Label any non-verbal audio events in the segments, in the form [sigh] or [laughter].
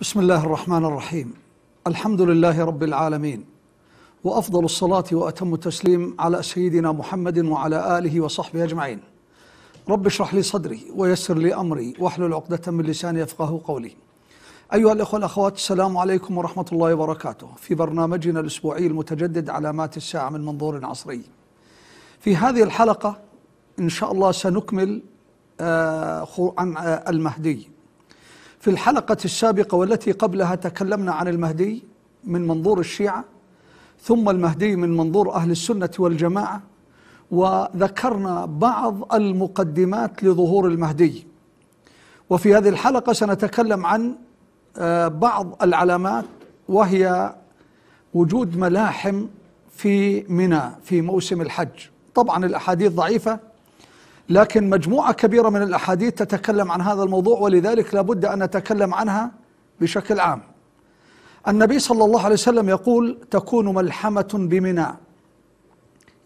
بسم الله الرحمن الرحيم الحمد لله رب العالمين وافضل الصلاه واتم التسليم على سيدنا محمد وعلى اله وصحبه اجمعين رب اشرح لي صدري ويسر لي امري واحلل عقده من لساني يفقهوا قولي ايها الاخوه الاخوات السلام عليكم ورحمه الله وبركاته في برنامجنا الاسبوعي المتجدد علامات الساعه من منظور عصري في هذه الحلقه ان شاء الله سنكمل عن المهدي في الحلقة السابقة والتي قبلها تكلمنا عن المهدي من منظور الشيعة ثم المهدي من منظور أهل السنة والجماعة وذكرنا بعض المقدمات لظهور المهدي وفي هذه الحلقة سنتكلم عن آه، بعض العلامات وهي وجود ملاحم في منى في موسم الحج طبعا الأحاديث ضعيفة لكن مجموعة كبيرة من الأحاديث تتكلم عن هذا الموضوع ولذلك لابد أن نتكلم عنها بشكل عام النبي صلى الله عليه وسلم يقول تكون ملحمة بمنى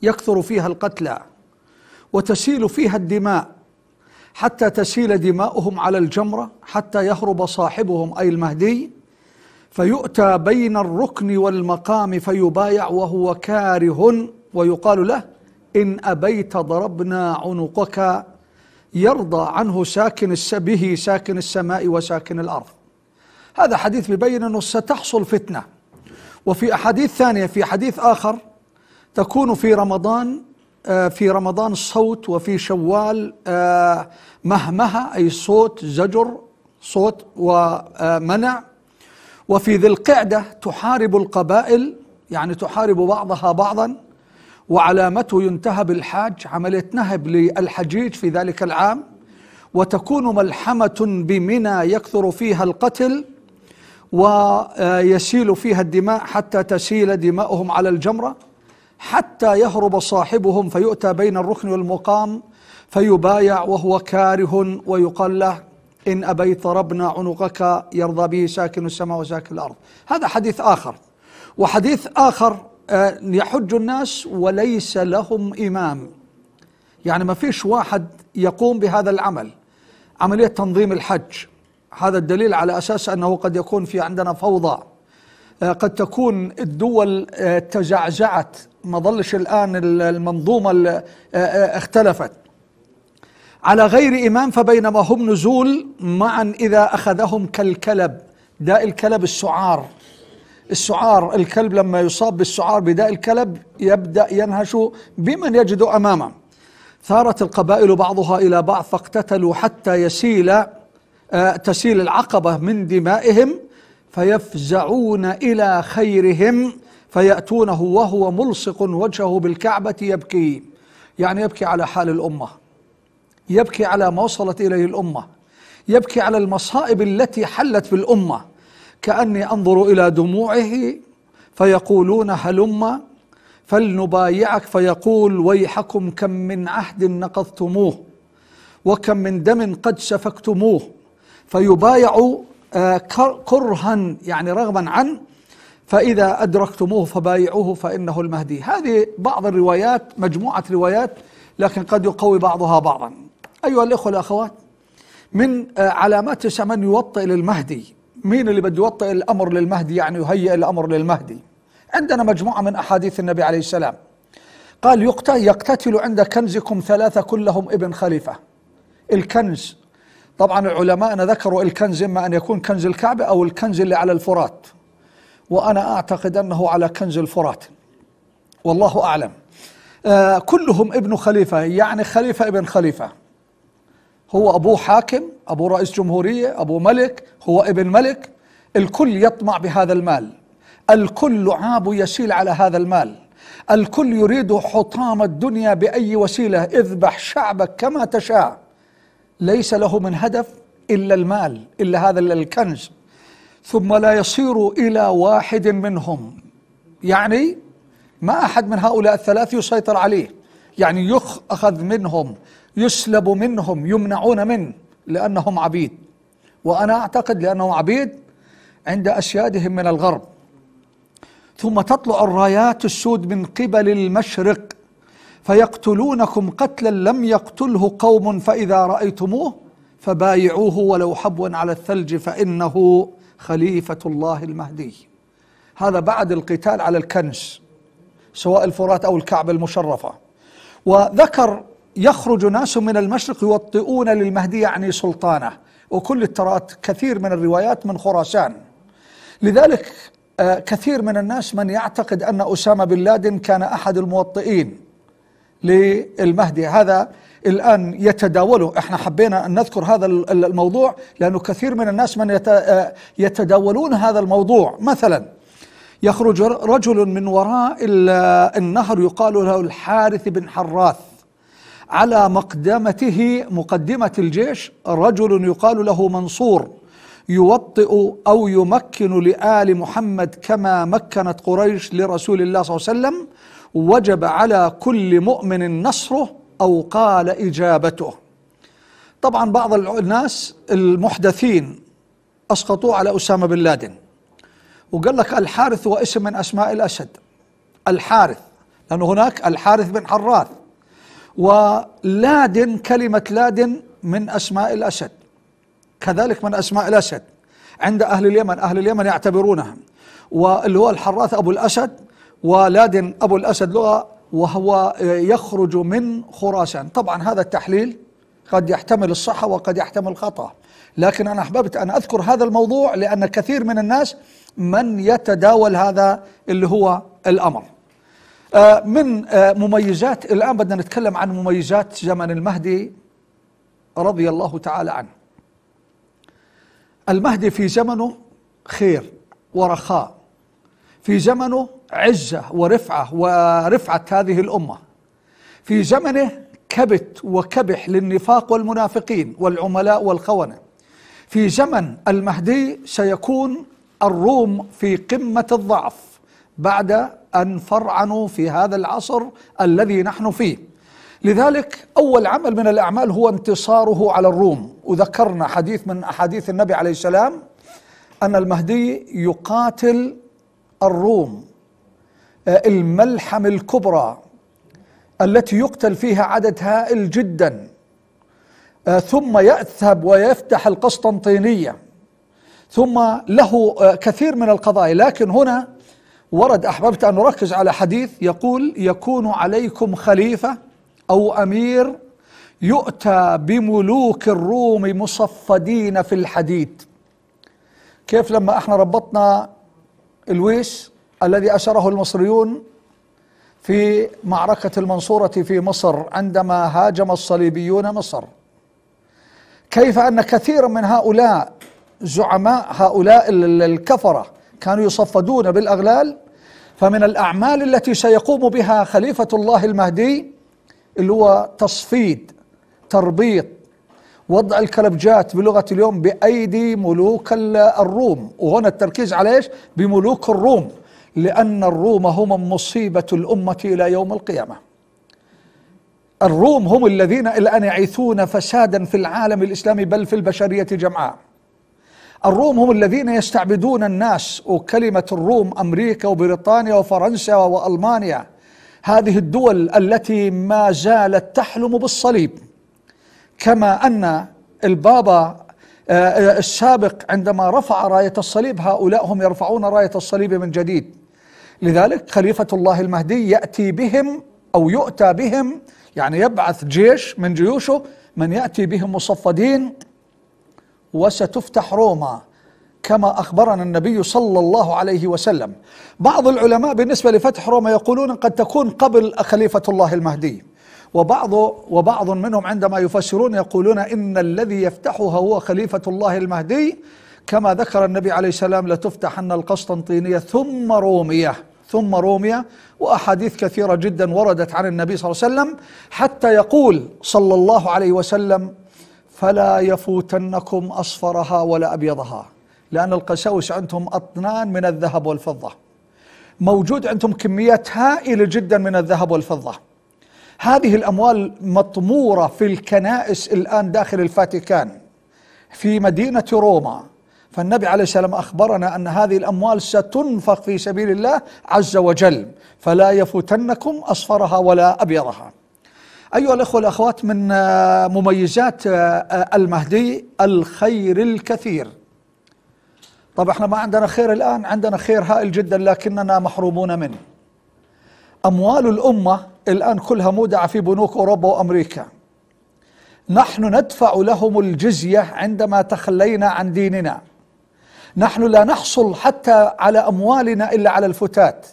يكثر فيها القتلى وتسيل فيها الدماء حتى تسيل دماؤهم على الجمرة حتى يهرب صاحبهم أي المهدي فيؤتى بين الركن والمقام فيبايع وهو كاره ويقال له إن أبيت ضربنا عنقك يرضى عنه ساكن به ساكن السماء وساكن الأرض هذا حديث يبين أنه ستحصل فتنة وفي أحاديث ثانية في حديث آخر تكون في رمضان آه، في رمضان صوت وفي شوال آه، مهمها أي صوت زجر صوت ومنع آه، وفي ذي القعدة تحارب القبائل يعني تحارب بعضها بعضا وعلامته ينتهب الحاج عملية نهب للحجيج في ذلك العام وتكون ملحمة بمنى يكثر فيها القتل ويسيل فيها الدماء حتى تسيل دماؤهم على الجمرة حتى يهرب صاحبهم فيؤتى بين الركن والمقام فيبايع وهو كاره ويقال له إن أبيت ربنا عنقك يرضى به ساكن السماء وساكن الأرض هذا حديث آخر وحديث آخر آه، يحج الناس وليس لهم إمام يعني ما فيش واحد يقوم بهذا العمل عملية تنظيم الحج هذا الدليل على أساس أنه قد يكون في عندنا فوضى آه، قد تكون الدول آه، تزعزعت ما ظلش الآن المنظومة اختلفت على غير إمام فبينما هم نزول معا إذا أخذهم كالكلب داء الكلب السعار السعار الكلب لما يصاب بالسعار بداء الكلب يبدأ ينهش بمن يجد أمامه ثارت القبائل بعضها إلى بعض فاقتتلوا حتى يسيل آه، تسيل العقبة من دمائهم فيفزعون إلى خيرهم فيأتونه وهو ملصق وجهه بالكعبة يبكي يعني يبكي على حال الأمة يبكي على ما وصلت إليه الأمة يبكي على المصائب التي حلت بالأمة كأني أنظر إلى دموعه فيقولون هلم فلنبايعك فيقول ويحكم كم من عهد نقضتموه وكم من دم قد شفكتموه فيبايع آه، كرها يعني رغما عنه فإذا أدركتموه فبايعوه فإنه المهدي هذه بعض الروايات مجموعة روايات لكن قد يقوي بعضها بعضا أيها الإخوة الأخوات من آه، علامات من يوطئ للمهدي مين اللي بده يوطئ الأمر للمهدي يعني يهيئ الأمر للمهدي عندنا مجموعة من أحاديث النبي عليه السلام قال يقتتل عند كنزكم ثلاثة كلهم ابن خليفة الكنز طبعا انا ذكروا الكنز إما أن يكون كنز الكعبة أو الكنز اللي على الفرات وأنا أعتقد أنه على كنز الفرات والله أعلم آه كلهم ابن خليفة يعني خليفة ابن خليفة هو أبوه حاكم أبو رئيس جمهورية أبو ملك هو ابن ملك الكل يطمع بهذا المال الكل لعاب يسيل على هذا المال الكل يريد حطام الدنيا بأي وسيلة اذبح شعبك كما تشاء ليس له من هدف إلا المال إلا هذا الكنز ثم لا يصير إلى واحد منهم يعني ما أحد من هؤلاء الثلاث يسيطر عليه يعني يؤخذ منهم يسلب منهم يمنعون منه لأنهم عبيد وأنا أعتقد لأنهم عبيد عند أسيادهم من الغرب ثم تطلع الرايات السود من قبل المشرق فيقتلونكم قتلا لم يقتله قوم فإذا رأيتموه فبايعوه ولو حبوا على الثلج فإنه خليفة الله المهدي هذا بعد القتال على الكنز سواء الفرات أو الكعبة المشرفة وذكر يخرج ناس من المشرق يوطئون للمهدي يعني سلطانه وكل الترات كثير من الروايات من خراسان لذلك آه، كثير من الناس من يعتقد أن أسامة بن لادن كان أحد الموطئين للمهدي هذا الآن يتداوله احنا حبينا أن نذكر هذا الموضوع لأنه كثير من الناس من آه، يتداولون هذا الموضوع مثلا يخرج رجل من وراء النهر يقال له الحارث بن حراث على مقدمته مقدمة الجيش رجل يقال له منصور يوطئ أو يمكن لآل محمد كما مكنت قريش لرسول الله صلى الله عليه وسلم وجب على كل مؤمن نصره أو قال إجابته طبعا بعض الناس المحدثين أسقطوه على أسامة بن لادن وقال لك الحارث هو اسم من أسماء الأسد الحارث لأن هناك الحارث بن حراث ولادن كلمة لادن من أسماء الأسد كذلك من أسماء الأسد عند أهل اليمن أهل اليمن يعتبرونها واللي هو الحراث أبو الأسد ولادن أبو الأسد لغة وهو يخرج من خراسان طبعا هذا التحليل قد يحتمل الصحة وقد يحتمل خطأ لكن أنا أحببت أن أذكر هذا الموضوع لأن كثير من الناس من يتداول هذا اللي هو الأمر آه، من آه، مميزات الآن بدنا نتكلم عن مميزات زمن المهدي رضي الله تعالى عنه المهدي في زمنه خير ورخاء في زمنه عزة ورفعة ورفعة هذه الأمة في زمنه كبت وكبح للنفاق والمنافقين والعملاء والخونة في زمن المهدي سيكون الروم في قمة الضعف بعد أن فرعنوا في هذا العصر الذي نحن فيه لذلك أول عمل من الأعمال هو انتصاره على الروم وذكرنا حديث من أحاديث النبي عليه السلام أن المهدي يقاتل الروم آه، الملحم الكبرى التي يقتل فيها عدد هائل جدا آه، ثم يذهب ويفتح القسطنطينيه ثم له آه، كثير من القضايا لكن هنا ورد أحببت أن اركز على حديث يقول يكون عليكم خليفة أو أمير يؤتى بملوك الروم مصفدين في الحديد كيف لما احنا ربطنا الويش الذي أسره المصريون في معركة المنصورة في مصر عندما هاجم الصليبيون مصر كيف أن كثيرا من هؤلاء زعماء هؤلاء الكفرة كانوا يصفدون بالاغلال فمن الاعمال التي سيقوم بها خليفه الله المهدي اللي هو تصفيد تربيط وضع الكلبجات بلغه اليوم بايدي ملوك الروم وهنا التركيز على ايش؟ بملوك الروم لان الروم هم مصيبه الامه الى يوم القيامه. الروم هم الذين الان يعيثون فسادا في العالم الاسلامي بل في البشريه جمعاء. الروم هم الذين يستعبدون الناس وكلمة الروم أمريكا وبريطانيا وفرنسا وألمانيا هذه الدول التي ما زالت تحلم بالصليب كما أن البابا آه، آه، السابق عندما رفع راية الصليب هؤلاء هم يرفعون راية الصليب من جديد لذلك خليفة الله المهدي يأتي بهم أو يؤتى بهم يعني يبعث جيش من جيوشه من يأتي بهم مصفدين وستفتح روما كما اخبرنا النبي صلى الله عليه وسلم. بعض العلماء بالنسبه لفتح روما يقولون قد تكون قبل خليفه الله المهدي. وبعض وبعض منهم عندما يفسرون يقولون ان الذي يفتحها هو خليفه الله المهدي كما ذكر النبي عليه السلام لتفتحن القسطنطينيه ثم روميه ثم رومية وأحاديث كثيرة جدا وردت عن النبي صلى الله عليه وسلم حتى يقول صلى الله عليه وسلم فلا يفوتنكم أصفرها ولا أبيضها لأن القساوس عندهم أطنان من الذهب والفضة موجود عندهم كميات هائلة جدا من الذهب والفضة هذه الأموال مطمورة في الكنائس الآن داخل الفاتيكان في مدينة روما فالنبي عليه السلام أخبرنا أن هذه الأموال ستنفق في سبيل الله عز وجل فلا يفوتنكم أصفرها ولا أبيضها أيها الأخوة والأخوات من آه، مميزات آه، آه، المهدي الخير الكثير طب احنا ما عندنا خير الآن عندنا خير هائل جدا لكننا محرومون منه أموال الأمة الآن كلها مودعة في بنوك أوروبا وأمريكا نحن ندفع لهم الجزية عندما تخلينا عن ديننا نحن لا نحصل حتى على أموالنا إلا على الفتات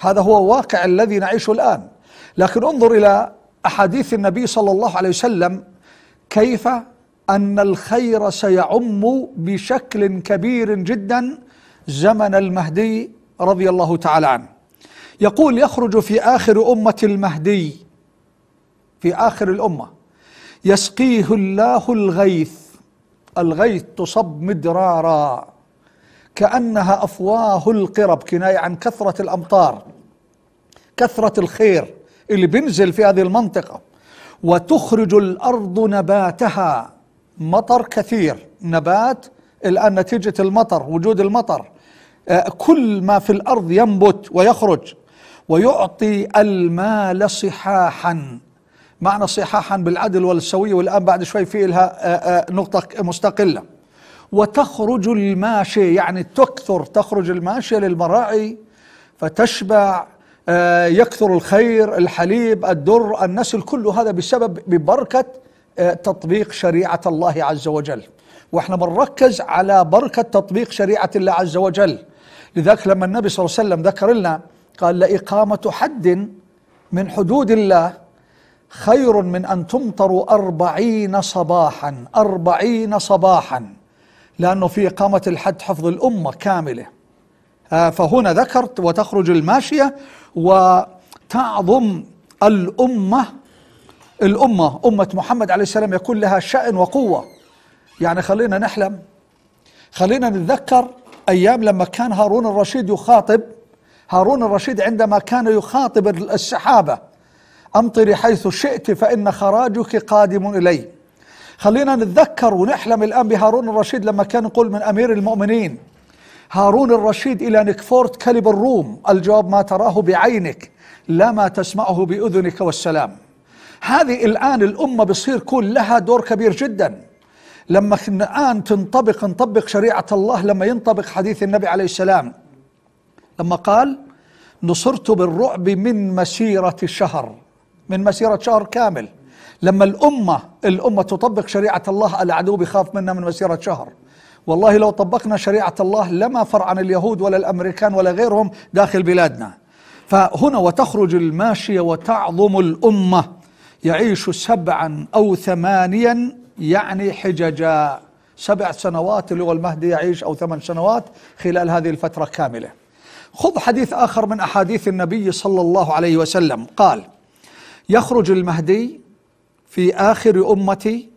هذا هو الواقع الذي نعيشه الآن لكن انظر إلى أحاديث النبي صلى الله عليه وسلم كيف أن الخير سيعم بشكل كبير جدا زمن المهدي رضي الله تعالى عنه يقول يخرج في آخر أمة المهدي في آخر الأمة يسقيه الله الغيث الغيث تصب مدرارا كأنها أفواه القرب كناية عن كثرة الأمطار كثرة الخير اللي بينزل في هذه المنطقة وتخرج الأرض نباتها مطر كثير نبات الآن نتيجة المطر وجود المطر آه، كل ما في الأرض ينبت ويخرج ويعطي المال صحاحا معنى صحاحا بالعدل والسوي والآن بعد شوي في لها آه، آه، نقطة مستقلة وتخرج الماشية يعني تكثر تخرج الماشية للمراعي فتشبع آه، يكثر الخير الحليب الدر النسل كل هذا بسبب ببركة آه، تطبيق شريعة الله عز وجل واحنا بنركز على بركة تطبيق شريعة الله عز وجل لذلك لما النبي صلى الله عليه وسلم ذكر لنا قال لإقامة حد من حدود الله خير من أن تمطروا أربعين صباحا أربعين صباحا لأنه في إقامة الحد حفظ الأمة كاملة آه، فهنا ذكرت وتخرج الماشية وتعظم الأمة الأمة أمة محمد عليه السلام يكون لها شأن وقوة يعني خلينا نحلم خلينا نتذكر أيام لما كان هارون الرشيد يخاطب هارون الرشيد عندما كان يخاطب السحابة أمطري حيث شئت فإن خراجك قادم إلي خلينا نتذكر ونحلم الآن بهارون الرشيد لما كان يقول من أمير المؤمنين هارون الرشيد إلى نكفورت كلب الروم الجواب ما تراه بعينك لا ما تسمعه بأذنك والسلام هذه الآن الأمة بصير كون لها دور كبير جدا لما الآن تنطبق نطبق شريعة الله لما ينطبق حديث النبي عليه السلام لما قال نصرت بالرعب من مسيرة الشهر من مسيرة شهر كامل لما الأمة الأمة تطبق شريعة الله العدو بخاف منا من مسيرة شهر والله لو طبقنا شريعة الله لما عن اليهود ولا الأمريكان ولا غيرهم داخل بلادنا فهنا وتخرج الماشية وتعظم الأمة يعيش سبعا أو ثمانيا يعني حججا سبع سنوات اللي هو المهدي يعيش أو ثمان سنوات خلال هذه الفترة كاملة خذ حديث آخر من أحاديث النبي صلى الله عليه وسلم قال يخرج المهدي في آخر أمتي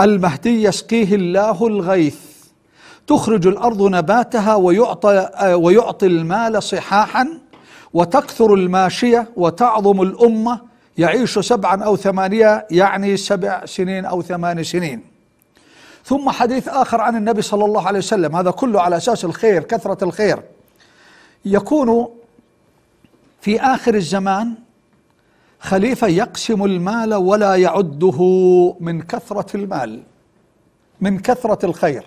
المهدي يسقيه الله الغيث تخرج الارض نباتها ويعطى آه، ويعطي المال صحاحا وتكثر الماشيه وتعظم الامه يعيش سبعا او ثمانيه يعني سبع سنين او ثمان سنين. ثم حديث اخر عن النبي صلى الله عليه وسلم هذا كله على اساس الخير كثره الخير. يكون في اخر الزمان خليفه يقسم المال ولا يعده من كثره المال من كثره الخير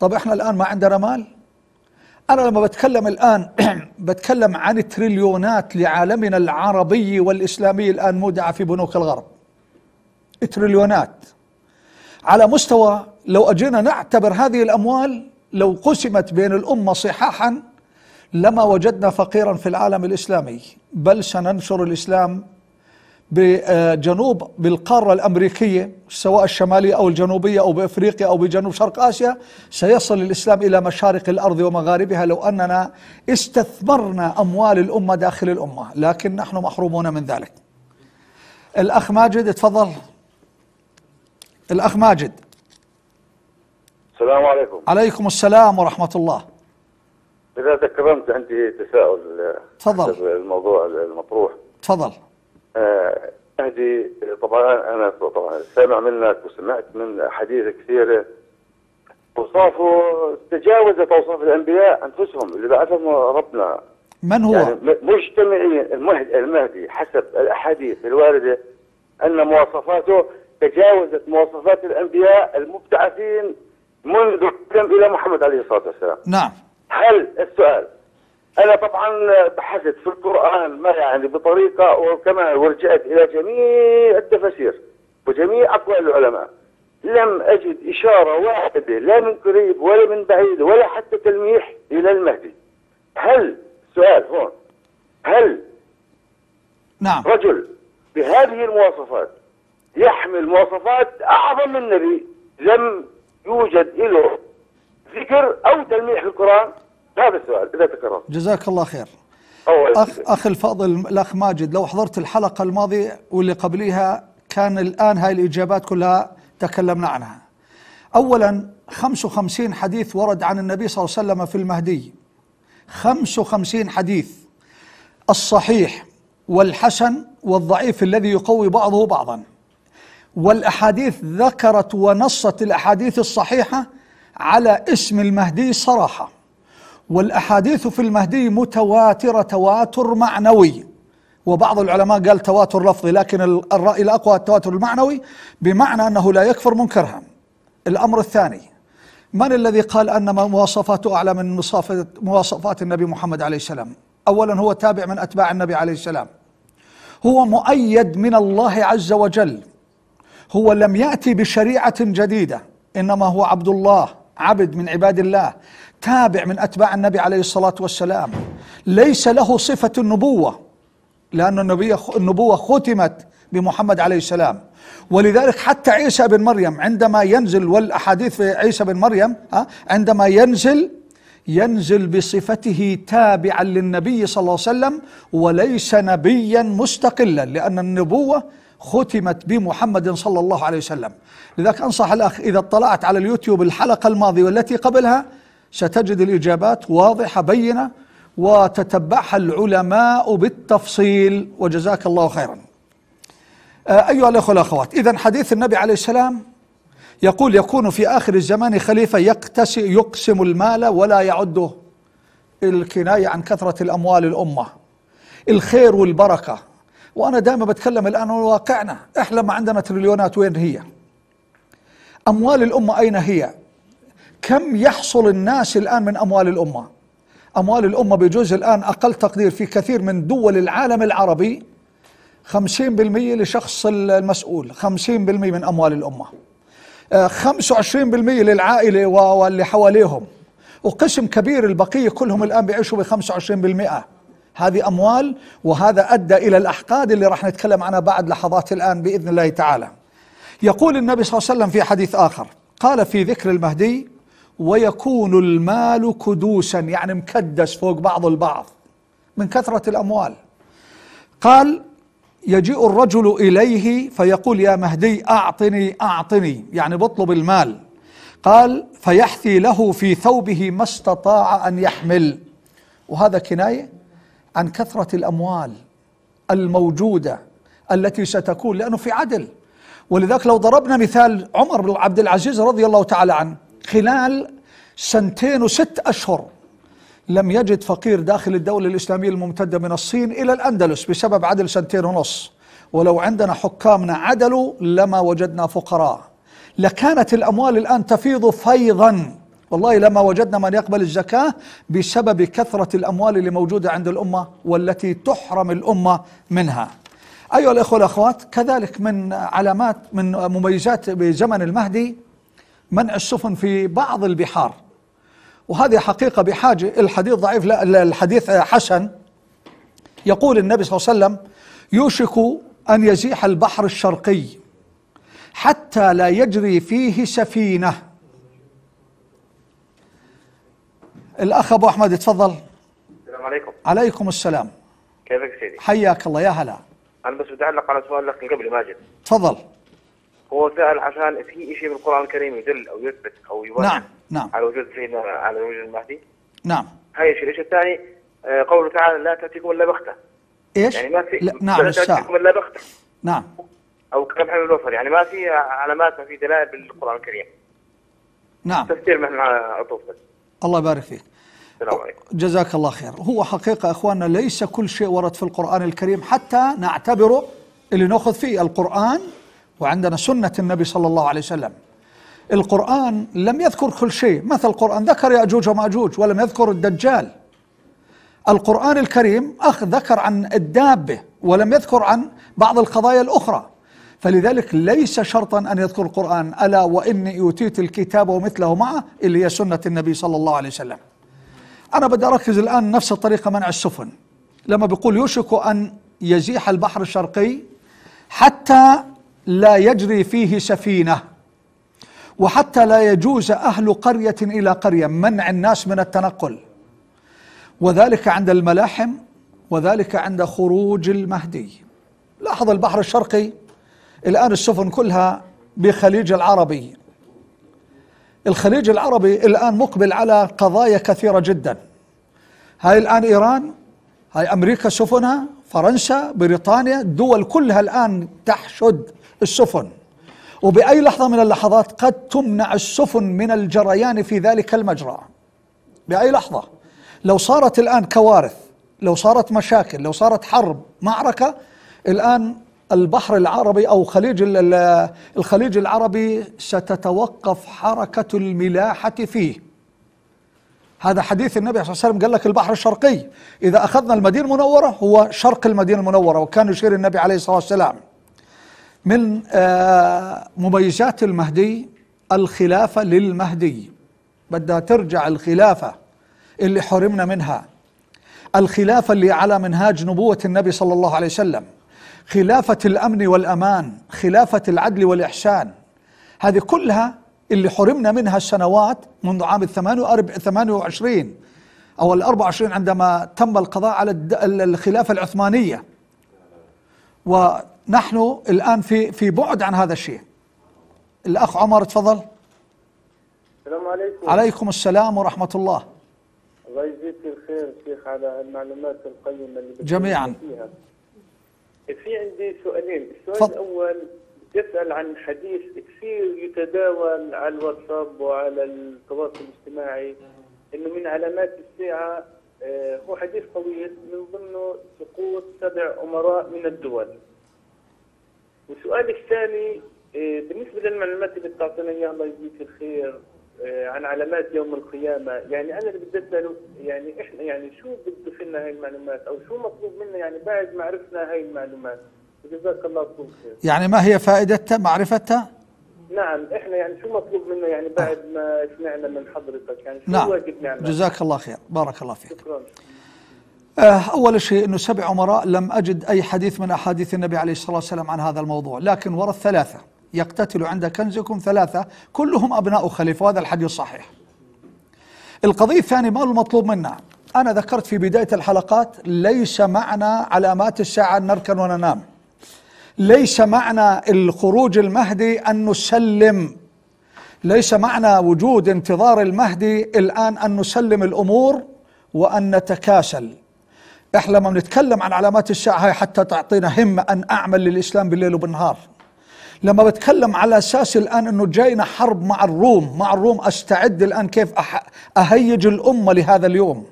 طب احنا الان ما عندنا مال انا لما بتكلم الان [clears throat] بتكلم عن تريليونات لعالمنا العربي والاسلامي الان مودعه في بنوك الغرب تريليونات على مستوى لو اجينا نعتبر هذه الاموال لو قسمت بين الامه صحاحا لما وجدنا فقيرا في العالم الاسلامي بل سننشر الاسلام بجنوب بالقارة الأمريكية سواء الشمالية أو الجنوبية أو بإفريقيا أو بجنوب شرق آسيا سيصل الإسلام إلى مشارق الأرض ومغاربها لو أننا استثمرنا أموال الأمة داخل الأمة لكن نحن محرومون من ذلك الأخ ماجد اتفضل الأخ ماجد السلام عليكم عليكم السلام ورحمة الله إذا تكرمت عندي تساؤل تفضل الموضوع المطروح تفضل آه، اهدي طبعا انا طبعا سامع منك وسمعت من حديث كثيره اوصافه تجاوزت اوصاف الانبياء انفسهم اللي بعثهم ربنا من هو؟ يعني مجتمعيا المهدي حسب الاحاديث الوارده ان مواصفاته تجاوزت مواصفات الانبياء المبتعثين منذ الى محمد عليه الصلاه والسلام. نعم. هل السؤال انا طبعا بحثت في القران ما يعني بطريقه وكما ورجعت الى جميع التفاسير وجميع اقوال العلماء لم اجد اشاره واحده لا من قريب ولا من بعيد ولا حتى تلميح الى المهدي هل سؤال هون هل نعم رجل بهذه المواصفات يحمل مواصفات اعظم من النبي لم يوجد له ذكر او تلميح في القران هذا السؤال اذا تكرر جزاك الله خير أخ, أخ الفاضل الأخ ماجد لو حضرت الحلقة الماضية واللي قبليها كان الآن هاي الإجابات كلها تكلمنا عنها أولا 55 حديث ورد عن النبي صلى الله عليه وسلم في المهدي 55 حديث الصحيح والحسن والضعيف الذي يقوي بعضه بعضا والأحاديث ذكرت ونصت الأحاديث الصحيحة على اسم المهدي صراحة والأحاديث في المهدي متواترة تواتر معنوي وبعض العلماء قال تواتر لفظي لكن الرأي الأقوى التواتر المعنوي بمعنى أنه لا يكفر منكرها الأمر الثاني من الذي قال أن مواصفاته أعلى من مواصفات النبي محمد عليه السلام أولا هو تابع من أتباع النبي عليه السلام هو مؤيد من الله عز وجل هو لم يأتي بشريعة جديدة إنما هو عبد الله عبد من عباد الله تابع من أتباع النبي عليه الصلاة والسلام ليس له صفة النبوة لأن النبي النبوة ختمت بمحمد عليه السلام ولذلك حتى عيسى بن مريم عندما ينزل والأحاديث في عيسى بن مريم عندما ينزل ينزل بصفته تابعا للنبي صلى الله عليه وسلم وليس نبيا مستقلا لأن النبوة ختمت بمحمد صلى الله عليه وسلم لذلك أنصح الأخ إذا اطلعت على اليوتيوب الحلقة الماضية والتي قبلها ستجد الإجابات واضحة بينة وتتبعها العلماء بالتفصيل وجزاك الله خيرا آه، أيها الأخوة والأخوات إذا حديث النبي عليه السلام يقول يكون في آخر الزمان خليفة يقتسي يقسم المال ولا يعده الكناية عن كثرة الأموال الأمة الخير والبركة وأنا دائما بتكلم الآن عن واقعنا إحنا ما عندنا تريليونات وين هي أموال الأمة أين هي كم يحصل الناس الآن من أموال الأمة أموال الأمة بجوز الآن أقل تقدير في كثير من دول العالم العربي 50% لشخص المسؤول 50% من أموال الأمة 25% آه، للعائلة واللي حواليهم وقسم كبير البقية كلهم الآن بيعيشوا ب 25% هذه أموال وهذا أدى إلى الأحقاد اللي راح نتكلم عنها بعد لحظات الآن بإذن الله تعالى يقول النبي صلى الله عليه وسلم في حديث آخر قال في ذكر المهدي ويكون المال كدوسا يعني مكدس فوق بعض البعض من كثرة الأموال قال يجيء الرجل إليه فيقول يا مهدي أعطني أعطني يعني بطلب المال قال فيحثي له في ثوبه ما استطاع أن يحمل وهذا كناية عن كثرة الأموال الموجودة التي ستكون لأنه في عدل ولذلك لو ضربنا مثال عمر بن عبد العزيز رضي الله تعالى عنه خلال سنتين وست أشهر لم يجد فقير داخل الدولة الإسلامية الممتدة من الصين إلى الأندلس بسبب عدل سنتين ونص ولو عندنا حكامنا عدلوا لما وجدنا فقراء لكانت الأموال الآن تفيض فيضا والله لما وجدنا من يقبل الزكاة بسبب كثرة الأموال اللي موجودة عند الأمة والتي تحرم الأمة منها أيها الإخوة والأخوات كذلك من علامات من مميزات بزمن المهدي منع السفن في بعض البحار وهذه حقيقة بحاجة الحديث ضعيف لا الحديث حسن يقول النبي صلى الله عليه وسلم يوشك أن يزيح البحر الشرقي حتى لا يجري فيه سفينة الأخ أبو أحمد تفضل السلام عليكم عليكم السلام كيفك سيدي حياك الله يا هلا أنا بس بدي أعلق على سؤال لك من قبل ماجد تفضل هو سأل عشان في شيء بالقرآن الكريم يدل أو يثبت أو يوضح نعم نعم على وجود سيدنا على وجود المهدي نعم هاي الشيء الشيء الثاني آه، قوله تعالى لا تأتيكم إلا بغتة إيش؟ يعني ما في لا نعم لا تأتيكم إلا بغتة نعم أو كم حبيب الوفر يعني ما في علامات ما في دلائل بالقرآن الكريم نعم تفسير مثل عطوف بس الله يبارك فيك جزاك الله خير هو حقيقة أخواننا ليس كل شيء ورد في القرآن الكريم حتى نعتبره اللي نأخذ فيه القرآن وعندنا سنة النبي صلى الله عليه وسلم القرآن لم يذكر كل شيء مثل القرآن ذكر يأجوج ومأجوج ولم يذكر الدجال القرآن الكريم أخذ ذكر عن الدابة ولم يذكر عن بعض القضايا الأخرى فلذلك ليس شرطا أن يذكر القرآن ألا وإني أوتيت الكتاب ومثله معه اللي هي سنة النبي صلى الله عليه وسلم أنا بدي أركز الآن نفس الطريقة منع السفن لما بيقول يوشك أن يزيح البحر الشرقي حتى لا يجري فيه سفينة وحتى لا يجوز أهل قرية إلى قرية منع الناس من التنقل وذلك عند الملاحم وذلك عند خروج المهدي لاحظ البحر الشرقي الآن السفن كلها بخليج العربي الخليج العربي الآن مقبل على قضايا كثيرة جدا هاي الآن إيران هاي أمريكا سفنها فرنسا بريطانيا الدول كلها الآن تحشد السفن وبأي لحظة من اللحظات قد تمنع السفن من الجريان في ذلك المجرى بأي لحظة لو صارت الآن كوارث لو صارت مشاكل لو صارت حرب معركة الآن البحر العربي أو خليج الخليج العربي ستتوقف حركة الملاحة فيه هذا حديث النبي صلى الله عليه وسلم قال لك البحر الشرقي إذا أخذنا المدينة المنورة هو شرق المدينة المنورة وكان يشير النبي عليه الصلاة والسلام من آه، مميزات المهدي الخلافة للمهدي بدها ترجع الخلافة اللي حرمنا منها الخلافة اللي على منهاج نبوة النبي صلى الله عليه وسلم خلافة الأمن والأمان خلافة العدل والإحسان هذه كلها اللي حرمنا منها السنوات منذ عام الثمان ثمانية وعشرين أو الأربع وعشرين عندما تم القضاء على الخلافة العثمانية و نحن الآن في في بعد عن هذا الشيء الأخ عمر تفضل السلام عليكم عليكم السلام ورحمة الله الله يجزيك الخير شيخ على المعلومات القيمة اللي جميعا فيها. في عندي سؤالين السؤال الأول يسأل عن حديث كثير يتداول على الواتساب وعلى التواصل الاجتماعي انه من علامات الساعه آه، هو حديث طويل من ضمنه سقوط سبع امراء من الدول والسؤال الثاني آه، بالنسبه للمعلومات اللي بتعطينا اياها الله يجزيك الخير آه، عن علامات يوم القيامه يعني انا اللي بدي اساله يعني احنا يعني شو بده فينا هاي المعلومات او شو مطلوب منا يعني بعد ما عرفنا هاي المعلومات جزاك الله كل خير يعني ما هي فائدتها معرفتها؟ نعم احنا يعني شو مطلوب منا يعني بعد نعم. ما سمعنا من حضرتك يعني شو نعم. واجبنا جزاك الله خير بارك الله فيك شكرا آه، أول شيء أنه سبع عمراء لم أجد أي حديث من أحاديث النبي عليه الصلاة والسلام عن هذا الموضوع لكن ورد الثلاثة يقتتل عند كنزكم ثلاثة كلهم أبناء خليفة وهذا الحديث صحيح القضية الثانية ما المطلوب منا أنا ذكرت في بداية الحلقات ليس معنا علامات الساعة أن نركن وننام ليس معنى الخروج المهدي أن نسلم ليس معنى وجود انتظار المهدي الآن أن نسلم الأمور وأن نتكاسل احنا لما بنتكلم عن علامات الساعة هاي حتى تعطينا همة أن أعمل للإسلام بالليل وبالنهار لما بتكلم على أساس الآن أنه جاينا حرب مع الروم مع الروم أستعد الآن كيف أهيج الأمة لهذا اليوم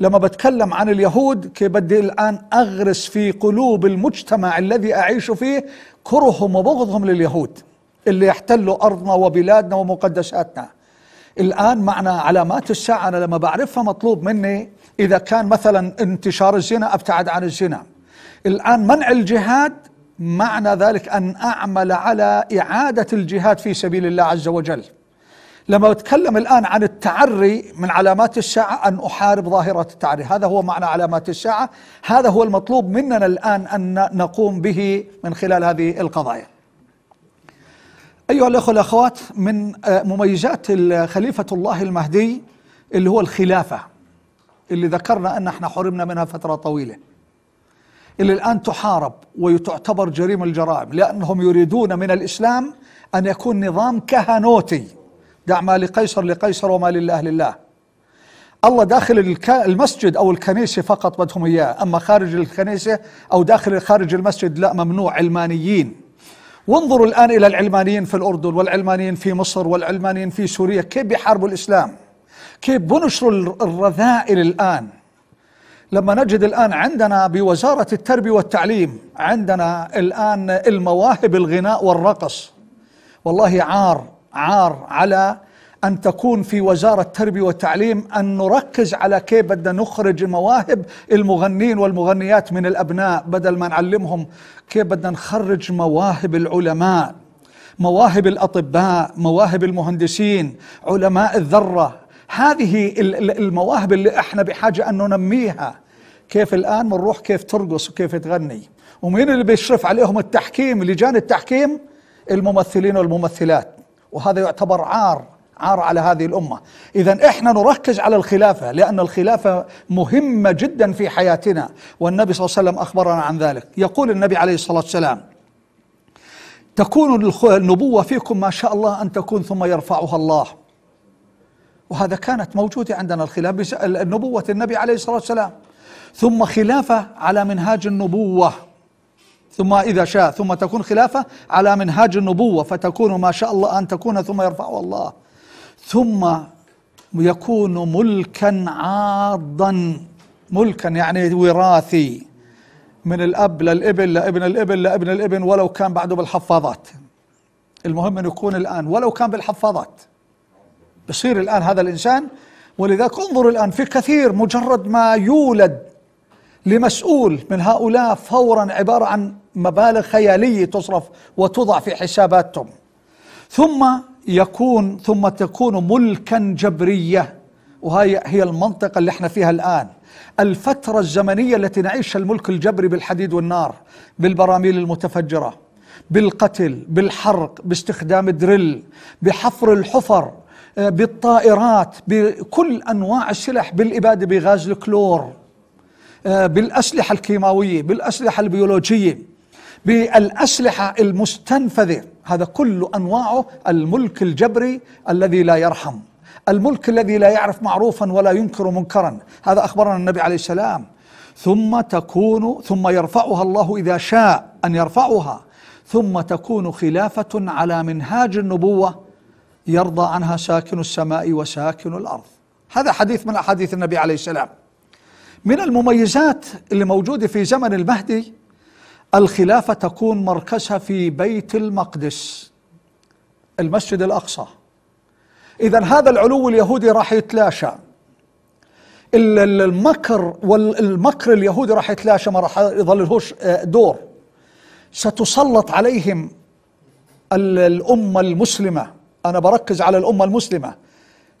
لما بتكلم عن اليهود كيف بدي الآن أغرس في قلوب المجتمع الذي أعيش فيه كرههم وبغضهم لليهود اللي يحتلوا أرضنا وبلادنا ومقدساتنا الآن معنا علامات الساعة أنا لما بعرفها مطلوب مني إذا كان مثلا انتشار الزنا أبتعد عن الزنا الآن منع الجهاد معنى ذلك أن أعمل على إعادة الجهاد في سبيل الله عز وجل لما أتكلم الآن عن التعري من علامات الساعة أن أحارب ظاهرة التعري هذا هو معنى علامات الساعة هذا هو المطلوب مننا الآن أن نقوم به من خلال هذه القضايا أيها الأخوة الأخوات من آه، مميزات خليفة الله المهدي اللي هو الخلافة اللي ذكرنا أن احنا حرمنا منها فترة طويلة اللي الآن تحارب وتعتبر جريمة الجرائم لأنهم يريدون من الإسلام أن يكون نظام كهنوتي دع ما لقيصر لقيصر وما لله لله الله داخل المسجد أو الكنيسة فقط بدهم إياه أما خارج الكنيسة أو داخل خارج المسجد لا ممنوع علمانيين وانظروا الآن إلى العلمانيين في الأردن والعلمانيين في مصر والعلمانيين في سوريا كيف بيحاربوا الإسلام كيف بنشروا الرذائل الآن لما نجد الآن عندنا بوزارة التربية والتعليم عندنا الآن المواهب الغناء والرقص والله عار عار على أن تكون في وزارة التربية والتعليم أن نركز على كيف بدنا نخرج مواهب المغنين والمغنيات من الأبناء بدل ما نعلمهم كيف بدنا نخرج مواهب العلماء مواهب الأطباء مواهب المهندسين علماء الذرة هذه المواهب اللي احنا بحاجة أن ننميها كيف الآن بنروح كيف ترقص وكيف تغني ومين اللي بيشرف عليهم التحكيم لجان التحكيم الممثلين والممثلات وهذا يعتبر عار عار على هذه الامه، اذا احنا نركز على الخلافه لان الخلافه مهمه جدا في حياتنا، والنبي صلى الله عليه وسلم اخبرنا عن ذلك، يقول النبي عليه الصلاه والسلام: تكون النبوه فيكم ما شاء الله ان تكون ثم يرفعها الله. وهذا كانت موجوده عندنا الخلافه نبوه النبي عليه الصلاه والسلام. ثم خلافه على منهاج النبوه ثم إذا شاء ثم تكون خلافة على منهاج النبوة فتكون ما شاء الله أن تكون ثم يرفعها الله ثم يكون ملكا عاضا ملكا يعني وراثي من الأب للابن لابن الابن لابن الابن ولو كان بعده بالحفاظات المهم أن يكون الآن ولو كان بالحفاظات بصير الآن هذا الإنسان ولذلك انظر الآن في كثير مجرد ما يولد لمسؤول من هؤلاء فورا عبارة عن مبالغ خيالية تصرف وتوضع في حساباتهم ثم يكون ثم تكون ملكا جبريه وهي هي المنطقه اللي احنا فيها الان الفتره الزمنيه التي نعيشها الملك الجبري بالحديد والنار بالبراميل المتفجره بالقتل بالحرق باستخدام دريل بحفر الحفر آه، بالطائرات بكل انواع السلاح بالاباده بغاز الكلور آه، بالاسلحه الكيماويه بالاسلحه البيولوجيه بالاسلحه المستنفذه هذا كل انواعه الملك الجبري الذي لا يرحم الملك الذي لا يعرف معروفا ولا ينكر منكرا هذا اخبرنا النبي عليه السلام ثم تكون ثم يرفعها الله اذا شاء ان يرفعها ثم تكون خلافه على منهاج النبوه يرضى عنها ساكن السماء وساكن الارض هذا حديث من احاديث النبي عليه السلام من المميزات اللي موجوده في زمن المهدي الخلافة تكون مركزها في بيت المقدس المسجد الأقصى إذا هذا العلو اليهودي راح يتلاشى المكر والمكر اليهودي راح يتلاشى ما راح يظل لهوش آه، دور ستسلط عليهم الأمة المسلمة أنا بركز على الأمة المسلمة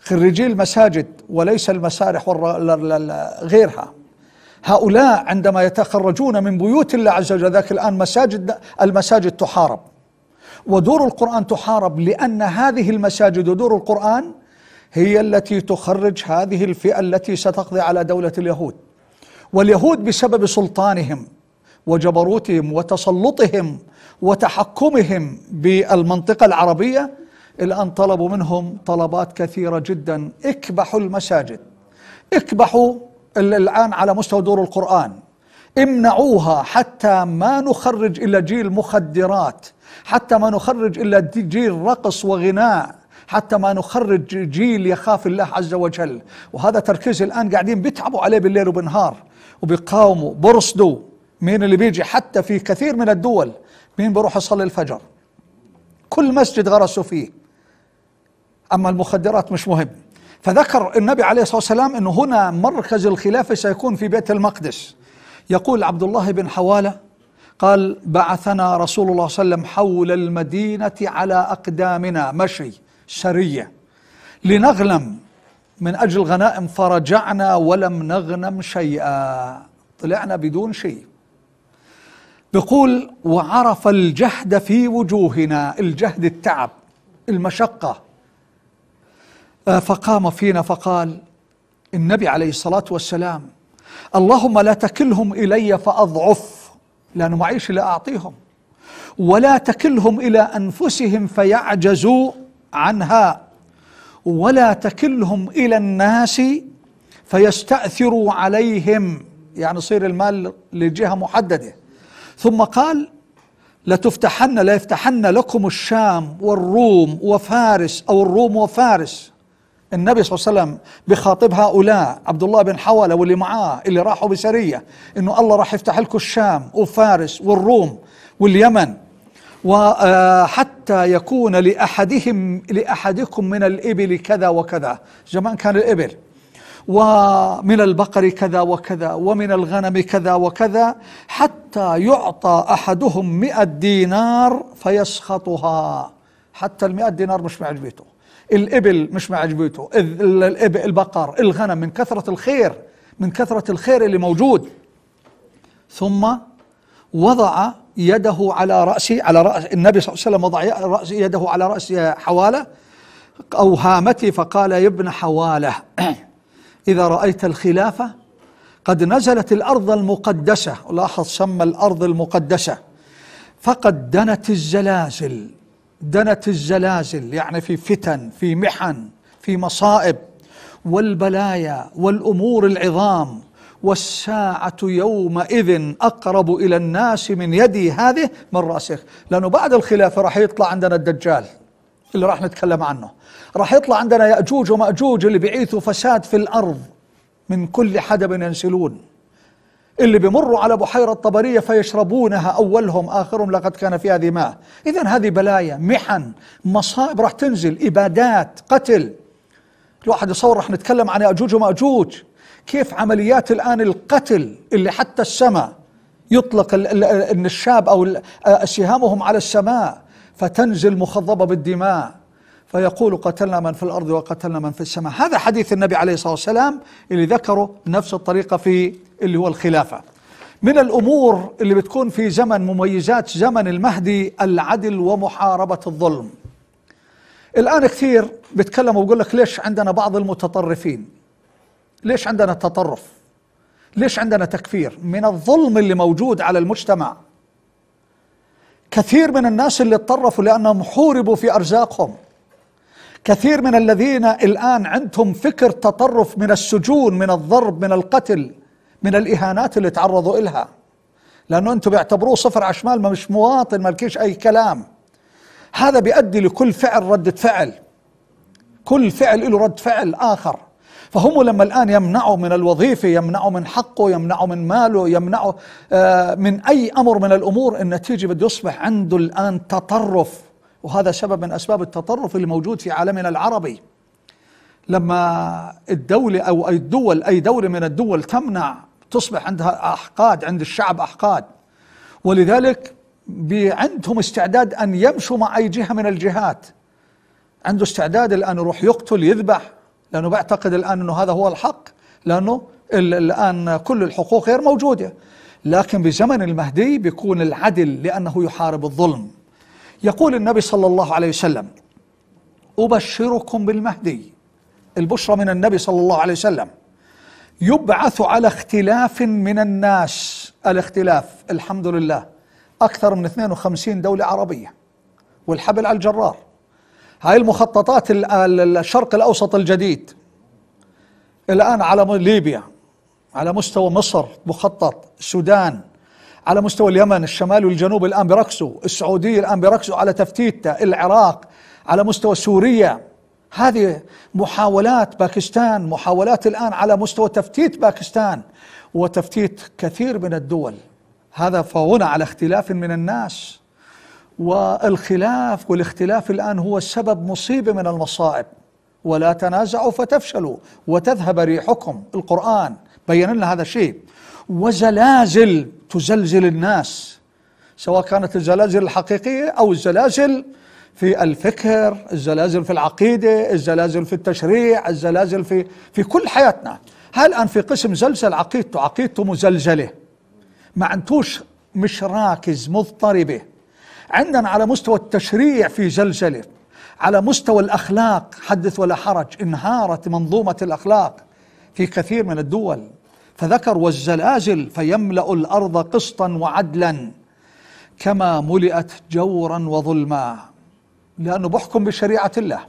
خريجي المساجد وليس المسارح غيرها هؤلاء عندما يتخرجون من بيوت الله عز وجل ذاك الآن مساجد المساجد تحارب ودور القرآن تحارب لأن هذه المساجد ودور القرآن هي التي تخرج هذه الفئة التي ستقضي على دولة اليهود واليهود بسبب سلطانهم وجبروتهم وتسلطهم وتحكمهم بالمنطقة العربية الآن طلبوا منهم طلبات كثيرة جدا اكبحوا المساجد اكبحوا الآن على مستوى دور القرآن امنعوها حتى ما نخرج إلا جيل مخدرات حتى ما نخرج إلا جيل رقص وغناء حتى ما نخرج جيل يخاف الله عز وجل وهذا تركيز الآن قاعدين بيتعبوا عليه بالليل وبالنهار وبيقاوموا برصدوا مين اللي بيجي حتى في كثير من الدول مين بروح يصلي الفجر كل مسجد غرسوا فيه أما المخدرات مش مهم فذكر النبي عليه الصلاة والسلام أنه هنا مركز الخلافة سيكون في بيت المقدس يقول عبد الله بن حوالة قال بعثنا رسول الله صلى الله عليه وسلم حول المدينة على أقدامنا مشي سرية لنغنم من أجل غنائم فرجعنا ولم نغنم شيئا طلعنا بدون شيء بقول وعرف الجهد في وجوهنا الجهد التعب المشقة آه، فقام فينا فقال النبي عليه الصلاة والسلام اللهم لا تكلهم إلي فأضعف لأنه معيش لا أعطيهم ولا تكلهم إلى أنفسهم فيعجزوا عنها ولا تكلهم إلى الناس فيستأثروا عليهم يعني يصير المال لجهة محددة ثم قال لتفتحن لا يفتحن لكم الشام والروم وفارس أو الروم وفارس النبي صلى الله عليه وسلم بخاطب هؤلاء عبد الله بن حولة واللي معاه اللي راحوا بسرية إنه الله راح يفتح لكم الشام وفارس والروم واليمن وحتى آه، يكون لأحدهم لأحدكم من الإبل كذا وكذا زمان كان الإبل ومن البقر كذا وكذا ومن الغنم كذا وكذا حتى يعطى أحدهم مئة دينار فيسخطها حتى المئة دينار مش معجبته الإبل مش ما عجبته البقر الغنم من كثرة الخير من كثرة الخير اللي موجود ثم وضع يده على رأسي على رأس النبي صلى الله عليه وسلم وضع رأس يده على رأس حواله أو هامتي فقال يا ابن حواله [clears throat] إذا رأيت الخلافة قد نزلت الأرض المقدسة لاحظ سمى الأرض المقدسة فقد دنت الزلازل دنت الزلازل يعني في فتن في محن في مصائب والبلايا والامور العظام والساعة يومئذ أقرب إلى الناس من يدي هذه من راسخ لأنه بعد الخلافة راح يطلع عندنا الدجال اللي راح نتكلم عنه راح يطلع عندنا يأجوج ومأجوج اللي بيعيثوا فساد في الأرض من كل حدب ينسلون اللي بيمروا على بحيرة طبرية فيشربونها أولهم آخرهم لقد كان فيها ذي ماء إذا هذه بلايا محن مصائب راح تنزل إبادات قتل الواحد يصور راح نتكلم عن أجوج ومأجوج كيف عمليات الآن القتل اللي حتى السماء يطلق النشاب أو سهامهم على السماء فتنزل مخضبة بالدماء فيقول قتلنا من في الأرض وقتلنا من في السماء هذا حديث النبي عليه الصلاة والسلام اللي ذكره نفس الطريقة في اللي هو الخلافة من الأمور اللي بتكون في زمن مميزات زمن المهدي العدل ومحاربة الظلم الآن كثير بيتكلموا ويقول لك ليش عندنا بعض المتطرفين ليش عندنا تطرف ليش عندنا تكفير من الظلم اللي موجود على المجتمع كثير من الناس اللي اتطرفوا لأنهم حوربوا في أرزاقهم كثير من الذين الآن عندهم فكر تطرف من السجون من الضرب من القتل من الإهانات اللي تعرضوا إلها لأنه أنتم بيعتبروه صفر عشمال ما مش مواطن ما لكيش أي كلام هذا بيؤدي لكل فعل ردة فعل كل فعل له رد فعل آخر فهم لما الآن يمنعوا من الوظيفة يمنعوا من حقه يمنعوا من ماله يمنعوا آه، من أي أمر من الأمور النتيجة بده يصبح عنده الآن تطرف وهذا سبب من أسباب التطرف اللي موجود في عالمنا العربي لما الدولة أو أي الدول أي دولة من الدول تمنع تصبح عندها أحقاد عند الشعب أحقاد ولذلك عندهم استعداد أن يمشوا مع أي جهة من الجهات عنده استعداد الآن يروح يقتل يذبح لأنه بيعتقد الآن أنه هذا هو الحق لأنه الآن كل الحقوق غير موجودة لكن بزمن المهدي بيكون العدل لأنه يحارب الظلم يقول النبي صلى الله عليه وسلم أبشركم بالمهدي البشرى من النبي صلى الله عليه وسلم يبعث على اختلاف من الناس الاختلاف الحمد لله أكثر من 52 دولة عربية والحبل على الجرار هاي المخططات الشرق الأوسط الجديد الآن على ليبيا على مستوى مصر مخطط السودان على مستوى اليمن الشمال والجنوب الآن بركسوا السعودية الآن بركسوا على تفتيتها العراق على مستوى سوريا هذه محاولات باكستان محاولات الآن على مستوى تفتيت باكستان وتفتيت كثير من الدول هذا فهنا على اختلاف من الناس والخلاف والاختلاف الآن هو سبب مصيبة من المصائب ولا تنازعوا فتفشلوا وتذهب ريحكم القرآن بين لنا هذا الشيء وزلازل تزلزل الناس سواء كانت الزلازل الحقيقية أو الزلازل في الفكر الزلازل في العقيدة الزلازل في التشريع الزلازل في, في كل حياتنا هل الآن في قسم زلزل عقيدته عقيدته مزلزلة ما عندوش مش راكز مضطربة عندنا على مستوى التشريع في زلزلة على مستوى الأخلاق حدث ولا حرج انهارت منظومة الأخلاق في كثير من الدول فذكر والزلازل فيملا الارض قسطا وعدلا كما ملئت جورا وظلما لانه بحكم بشريعه الله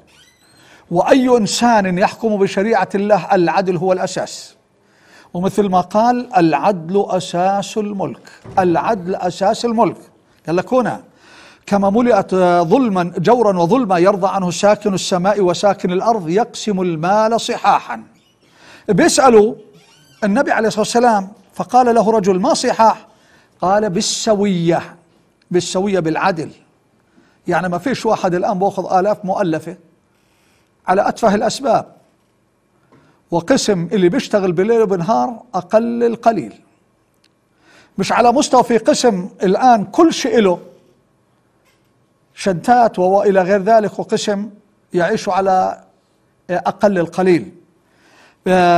واي انسان يحكم بشريعه الله العدل هو الاساس ومثل ما قال العدل اساس الملك العدل اساس الملك قال لك هنا كما ملئت ظلما جورا وظلما يرضى عنه ساكن السماء وساكن الارض يقسم المال صحاحا بيسالوا النبي عليه الصلاة والسلام فقال له رجل ما صحاح قال بالسوية بالسوية بالعدل يعني ما فيش واحد الآن بأخذ آلاف مؤلفة على أتفه الأسباب وقسم اللي بيشتغل بالليل وبنهار أقل القليل مش على مستوى في قسم الآن كل شيء له شنتات وإلى غير ذلك وقسم يعيش على أقل القليل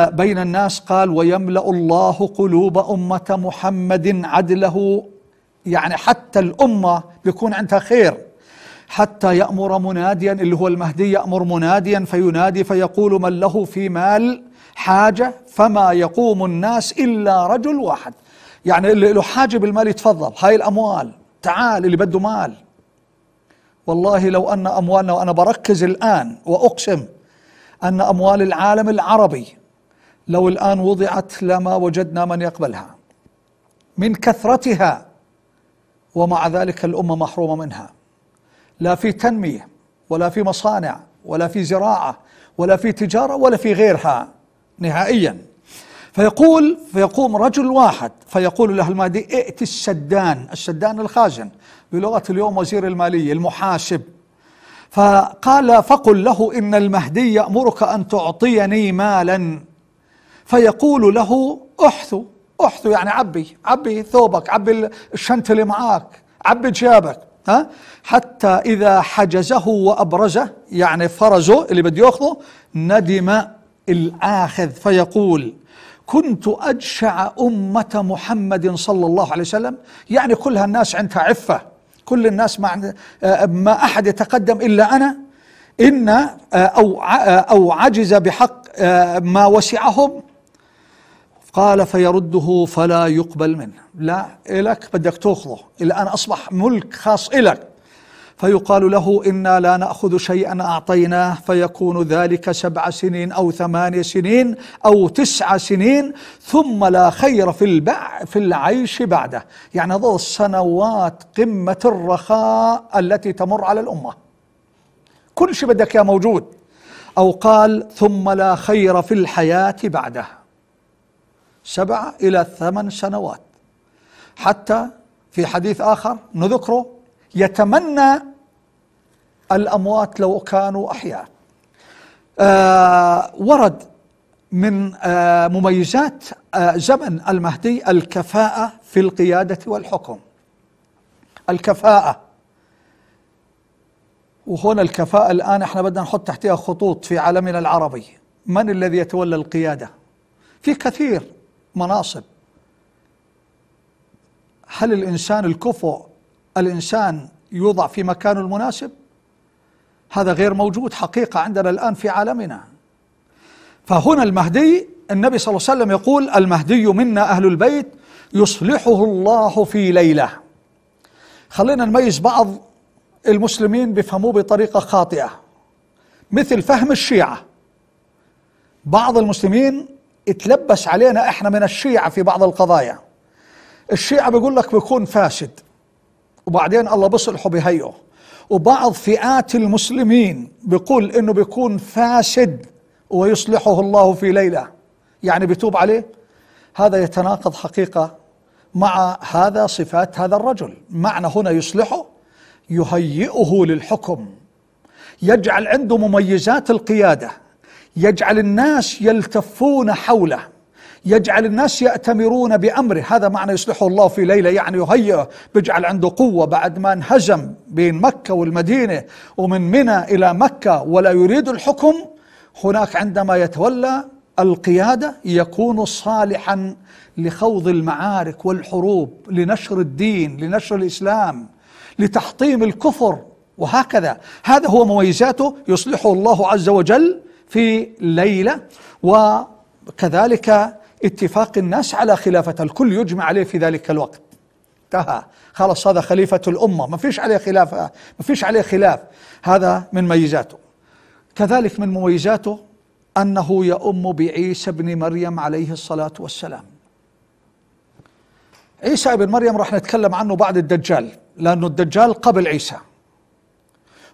بين الناس قال ويملأ الله قلوب أمة محمد عدله يعني حتى الأمة بيكون عندها خير حتى يأمر مناديا اللي هو المهدي يأمر مناديا فينادي فيقول من له في مال حاجة فما يقوم الناس إلا رجل واحد يعني اللي له حاجة بالمال يتفضل هاي الأموال تعال اللي بده مال والله لو أن أموالنا وأنا بركز الآن وأقسم ان اموال العالم العربي لو الان وضعت لما وجدنا من يقبلها من كثرتها ومع ذلك الامه محرومه منها لا في تنميه ولا في مصانع ولا في زراعه ولا في تجاره ولا في غيرها نهائيا فيقول فيقوم رجل واحد فيقول له المهدي ائت السدان السدان الخازن بلغه اليوم وزير الماليه المحاسب فقال فقل له إن المهدي يأمرك أن تعطيني مالا فيقول له أحثو أحثو يعني عبي عبي ثوبك عبي الشنط اللي معاك عبي جيابك ها حتى إذا حجزه وأبرزه يعني فرزه اللي بده ياخذه ندم الآخذ فيقول كنت أجشع أمة محمد صلى الله عليه وسلم يعني كلها الناس عندها عفة كل الناس ما آه، ما احد يتقدم الا انا ان آه، او آه، او عجز بحق ما وسعهم قال فيرده فلا يقبل منه لا إلك بدك تأخذه الآن أصبح ملك خاص إلك فيقال له إنا لا نأخذ شيئا أعطيناه فيكون ذلك سبع سنين أو ثمان سنين أو تسع سنين ثم لا خير في البع في العيش بعده يعني هذا السنوات قمة الرخاء التي تمر على الأمة كل شيء بدك يا موجود أو قال ثم لا خير في الحياة بعده سبع إلى ثمان سنوات حتى في حديث آخر نذكره يتمنى الأموات لو كانوا أحياء آه ورد من آه مميزات آه زمن المهدي الكفاءة في القيادة والحكم الكفاءة وهنا الكفاءة الآن احنا بدنا نحط تحتها خطوط في عالمنا العربي من الذي يتولى القيادة في كثير مناصب هل الإنسان الكفؤ الإنسان يوضع في مكانه المناسب هذا غير موجود حقيقة عندنا الآن في عالمنا فهنا المهدي النبي صلى الله عليه وسلم يقول المهدي منا أهل البيت يصلحه الله في ليلة خلينا نميز بعض المسلمين بفهموه بطريقة خاطئة مثل فهم الشيعة بعض المسلمين اتلبس علينا احنا من الشيعة في بعض القضايا الشيعة بيقول لك بيكون فاسد وبعدين الله بيصلحه بهيئه وبعض فئات المسلمين بيقول انه بيكون فاسد ويصلحه الله في ليله يعني بيتوب عليه هذا يتناقض حقيقه مع هذا صفات هذا الرجل معنى هنا يصلحه يهيئه للحكم يجعل عنده مميزات القياده يجعل الناس يلتفون حوله يجعل الناس يأتمرون بأمره هذا معنى يصلحه الله في ليلة يعني يهيئه بيجعل عنده قوة بعد ما انهزم بين مكة والمدينة ومن منى إلى مكة ولا يريد الحكم هناك عندما يتولى القيادة يكون صالحا لخوض المعارك والحروب لنشر الدين لنشر الإسلام لتحطيم الكفر وهكذا هذا هو مميزاته يصلحه الله عز وجل في ليلة وكذلك اتفاق الناس على خلافة الكل يجمع عليه في ذلك الوقت انتهى خلاص هذا خليفة الأمة ما فيش عليه خلاف ما فيش عليه خلاف هذا من ميزاته كذلك من مميزاته أنه يؤم بعيسى بن مريم عليه الصلاة والسلام عيسى بن مريم راح نتكلم عنه بعد الدجال لأنه الدجال قبل عيسى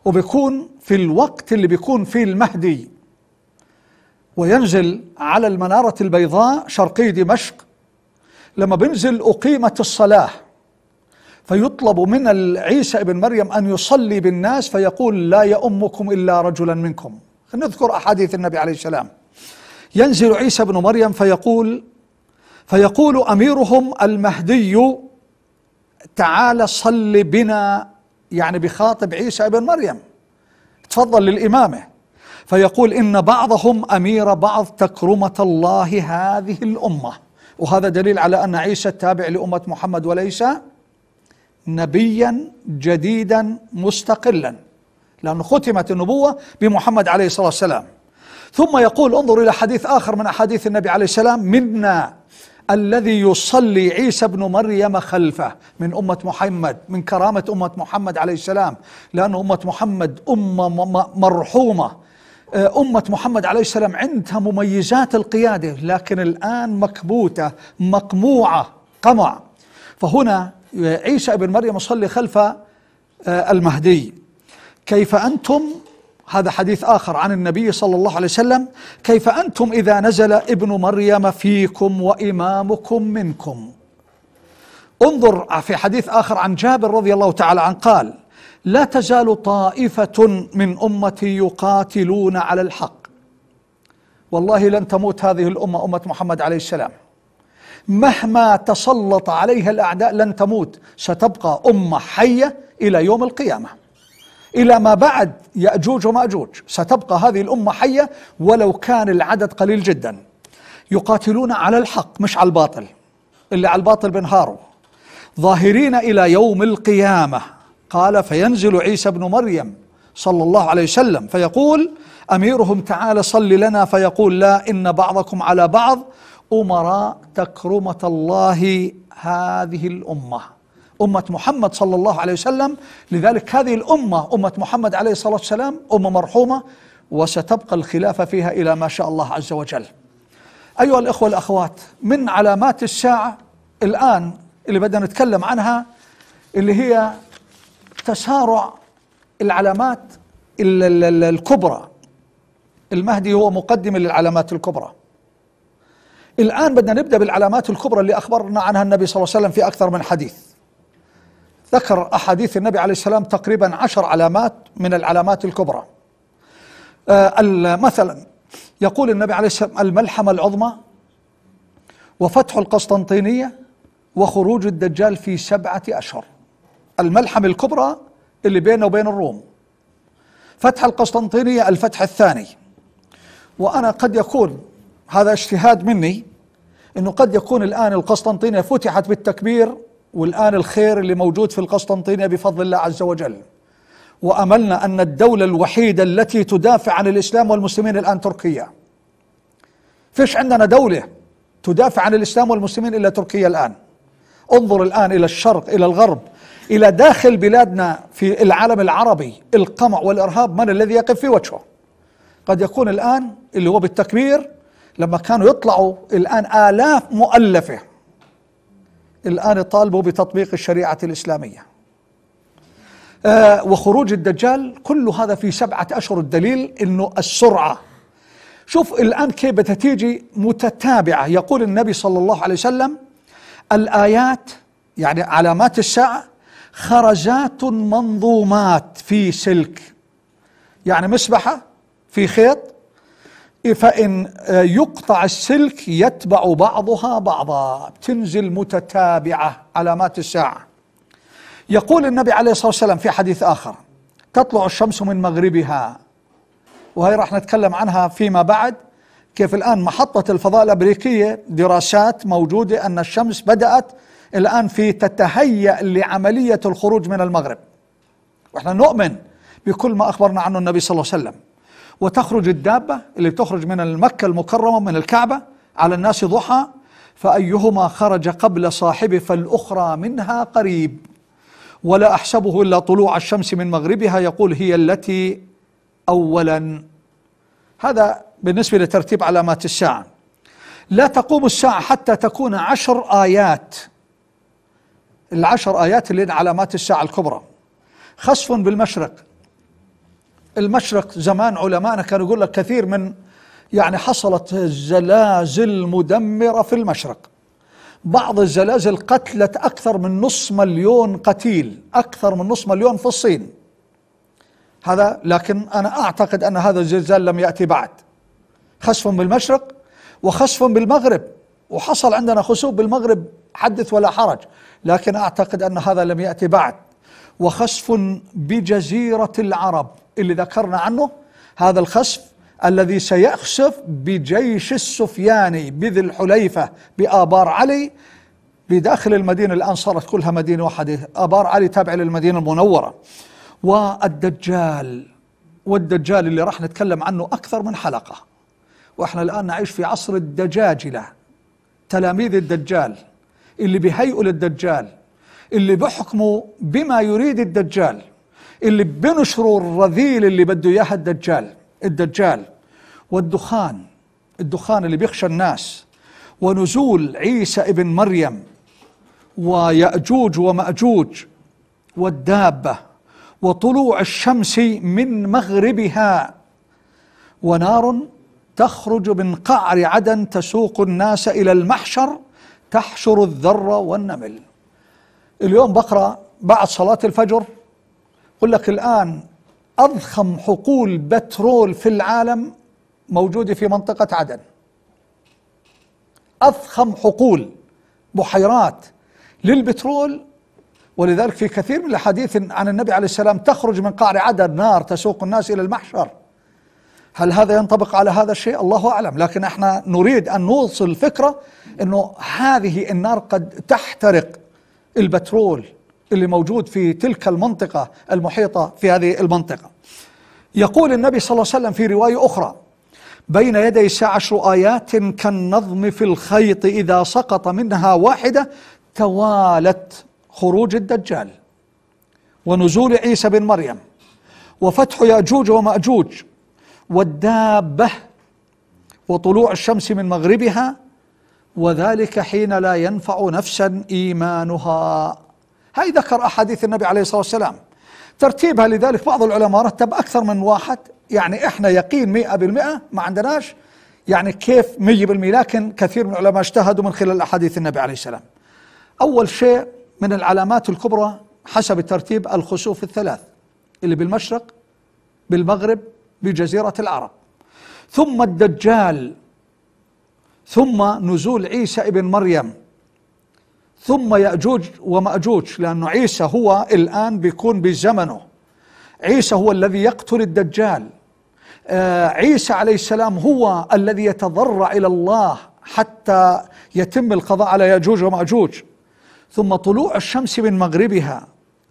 وبيكون في الوقت اللي بيكون فيه المهدي وينزل على المنارة البيضاء شرقي دمشق لما بينزل أقيمت الصلاة فيطلب من عيسى ابن مريم أن يصلي بالناس فيقول لا يأمكم إلا رجلا منكم نذكر أحاديث النبي عليه السلام ينزل عيسى ابن مريم فيقول فيقول أميرهم المهدي تعال صل بنا يعني بخاطب عيسى ابن مريم تفضل للإمامة فيقول إن بعضهم أمير بعض تكرمة الله هذه الأمة وهذا دليل على أن عيسى تابع لأمة محمد وليس نبيا جديدا مستقلا لأنه ختمت النبوة بمحمد عليه الصلاة والسلام ثم يقول انظر إلى حديث آخر من أحاديث النبي عليه السلام منا الذي يصلي عيسى ابن مريم خلفه من أمة محمد من كرامة أمة محمد عليه السلام لأن أمة محمد أمة مرحومة آه، أمة محمد عليه السلام عندها مميزات القيادة لكن الآن مكبوتة مقموعة قمع فهنا آه، عيسى ابن مريم يصلي خلف آه، المهدي كيف أنتم هذا حديث آخر عن النبي صلى الله عليه وسلم كيف أنتم إذا نزل ابن مريم فيكم وإمامكم منكم انظر في حديث آخر عن جابر رضي الله تعالى عنه قال لا تزال طائفة من أمتي يقاتلون على الحق والله لن تموت هذه الأمة أمة محمد عليه السلام مهما تسلط عليها الأعداء لن تموت ستبقى أمة حية إلى يوم القيامة إلى ما بعد يأجوج ومأجوج ستبقى هذه الأمة حية ولو كان العدد قليل جدا يقاتلون على الحق مش على الباطل اللي على الباطل بنهاروا ظاهرين إلى يوم القيامة قال فينزل عيسى بن مريم صلى الله عليه وسلم فيقول أميرهم تعالى صل لنا فيقول لا إن بعضكم على بعض أمراء تكرمة الله هذه الأمة أمة محمد صلى الله عليه وسلم لذلك هذه الأمة أمة محمد عليه الصلاة والسلام أمة مرحومة وستبقى الخلافة فيها إلى ما شاء الله عز وجل أيها الإخوة الأخوات من علامات الساعة الآن اللي بدنا نتكلم عنها اللي هي تسارع العلامات الكبرى المهدي هو مقدم للعلامات الكبرى الآن بدنا نبدأ بالعلامات الكبرى اللي أخبرنا عنها النبي صلى الله عليه وسلم في أكثر من حديث ذكر أحاديث النبي عليه السلام تقريبا عشر علامات من العلامات الكبرى آه مثلا يقول النبي عليه السلام الملحمة العظمى وفتح القسطنطينية وخروج الدجال في سبعة أشهر الملحمة الكبرى اللي بيننا وبين الروم فتح القسطنطينية الفتح الثاني وأنا قد يكون هذا اجتهاد مني أنه قد يكون الآن القسطنطينية فتحت بالتكبير والآن الخير اللي موجود في القسطنطينية بفضل الله عز وجل وأملنا أن الدولة الوحيدة التي تدافع عن الإسلام والمسلمين الآن تركيا فيش عندنا دولة تدافع عن الإسلام والمسلمين إلا تركيا الآن انظر الآن إلى الشرق إلى الغرب إلى داخل بلادنا في العالم العربي القمع والإرهاب من الذي يقف في وجهه قد يكون الآن اللي هو بالتكبير لما كانوا يطلعوا الآن آلاف مؤلفة الآن يطالبوا بتطبيق الشريعة الإسلامية آه وخروج الدجال كل هذا في سبعة أشهر الدليل أنه السرعة شوف الآن كيف تتيجي متتابعة يقول النبي صلى الله عليه وسلم الآيات يعني علامات الساعة خرجات منظومات في سلك يعني مسبحة في خيط فإن يقطع السلك يتبع بعضها بعضا بتنزل متتابعة علامات الساعة يقول النبي عليه الصلاة والسلام في حديث آخر تطلع الشمس من مغربها وهي راح نتكلم عنها فيما بعد كيف الآن محطة الفضاء الأمريكية دراسات موجودة أن الشمس بدأت الآن في تتهيأ لعملية الخروج من المغرب وإحنا نؤمن بكل ما أخبرنا عنه النبي صلى الله عليه وسلم وتخرج الدابة اللي بتخرج من المكة المكرمة من الكعبة على الناس ضحى فأيهما خرج قبل صاحبه فالأخرى منها قريب ولا أحسبه إلا طلوع الشمس من مغربها يقول هي التي أولا هذا بالنسبة لترتيب علامات الساعة لا تقوم الساعة حتى تكون عشر آيات العشر آيات اللي علامات الساعة الكبرى خسف بالمشرق المشرق زمان علمائنا كانوا يقول لك كثير من يعني حصلت زلازل مدمرة في المشرق بعض الزلازل قتلت أكثر من نصف مليون قتيل أكثر من نصف مليون في الصين هذا لكن أنا أعتقد أن هذا الزلزال لم يأتي بعد خسف بالمشرق وخسف بالمغرب وحصل عندنا خسوف بالمغرب حدث ولا حرج لكن أعتقد أن هذا لم يأتي بعد وخسف بجزيرة العرب اللي ذكرنا عنه هذا الخسف الذي سيخسف بجيش السفياني بذي الحليفة بآبار علي بداخل المدينة الآن صارت كلها مدينة واحدة آبار علي تابع للمدينة المنورة والدجال والدجال اللي راح نتكلم عنه أكثر من حلقة وإحنا الآن نعيش في عصر الدجاجلة تلاميذ الدجال اللي بيهيئوا للدجال اللي بيحكموا بما يريد الدجال اللي بنشروا الرذيل اللي بده اياها الدجال الدجال والدخان الدخان اللي بيخشى الناس ونزول عيسى ابن مريم ويأجوج ومأجوج والدابة وطلوع الشمس من مغربها ونار تخرج من قعر عدن تسوق الناس إلى المحشر تحشر الذره والنمل اليوم بقرأ بعد صلاة الفجر يقول لك الآن أضخم حقول بترول في العالم موجودة في منطقة عدن أضخم حقول بحيرات للبترول ولذلك في كثير من الأحاديث عن النبي عليه السلام تخرج من قعر عدن نار تسوق الناس إلى المحشر هل هذا ينطبق على هذا الشيء الله أعلم لكن احنا نريد أن نوصل فكرة أنه هذه النار قد تحترق البترول اللي موجود في تلك المنطقة المحيطة في هذه المنطقة يقول النبي صلى الله عليه وسلم في رواية أخرى بين يدي الساعة عشر آيات كالنظم في الخيط إذا سقط منها واحدة توالت خروج الدجال ونزول عيسى بن مريم وفتح ياجوج وماجوج والدابة وطلوع الشمس من مغربها وذلك حين لا ينفع نفسا إيمانها هاي ذكر أحاديث النبي عليه الصلاة والسلام ترتيبها لذلك بعض العلماء رتب أكثر من واحد يعني إحنا يقين مئة بالمئة ما عندناش يعني كيف مية بالمئة لكن كثير من العلماء اجتهدوا من خلال أحاديث النبي عليه السلام أول شيء من العلامات الكبرى حسب الترتيب الخسوف الثلاث اللي بالمشرق بالمغرب بجزيرة العرب ثم الدجال ثم نزول عيسى ابن مريم ثم يأجوج ومأجوج لأنه عيسى هو الآن بيكون بزمنه عيسى هو الذي يقتل الدجال آه، عيسى عليه السلام هو الذي يتضرع إلى الله حتى يتم القضاء على يأجوج ومأجوج ثم طلوع الشمس من مغربها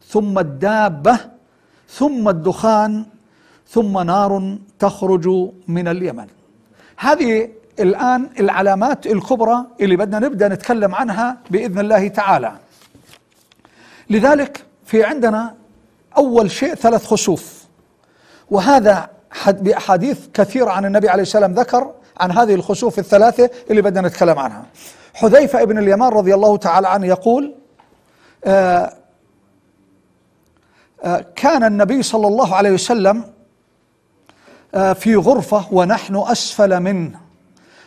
ثم الدابة ثم الدخان ثم نار تخرج من اليمن هذه الآن العلامات الكبرى اللي بدنا نبدأ نتكلم عنها بإذن الله تعالى لذلك في عندنا أول شيء ثلاث خسوف وهذا بأحاديث كثيرة عن النبي عليه السلام ذكر عن هذه الخسوف الثلاثة اللي بدنا نتكلم عنها حذيفة ابن اليمان رضي الله تعالى عنه يقول آآ آه، آآ آه، كان النبي صلى الله عليه وسلم آه، في غرفة ونحن أسفل منه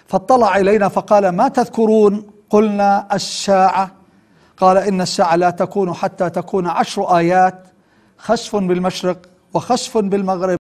فاطلع إلينا فقال ما تذكرون قلنا الساعة قال إن الساعة لا تكون حتى تكون عشر آيات خسف بالمشرق وخسف بالمغرب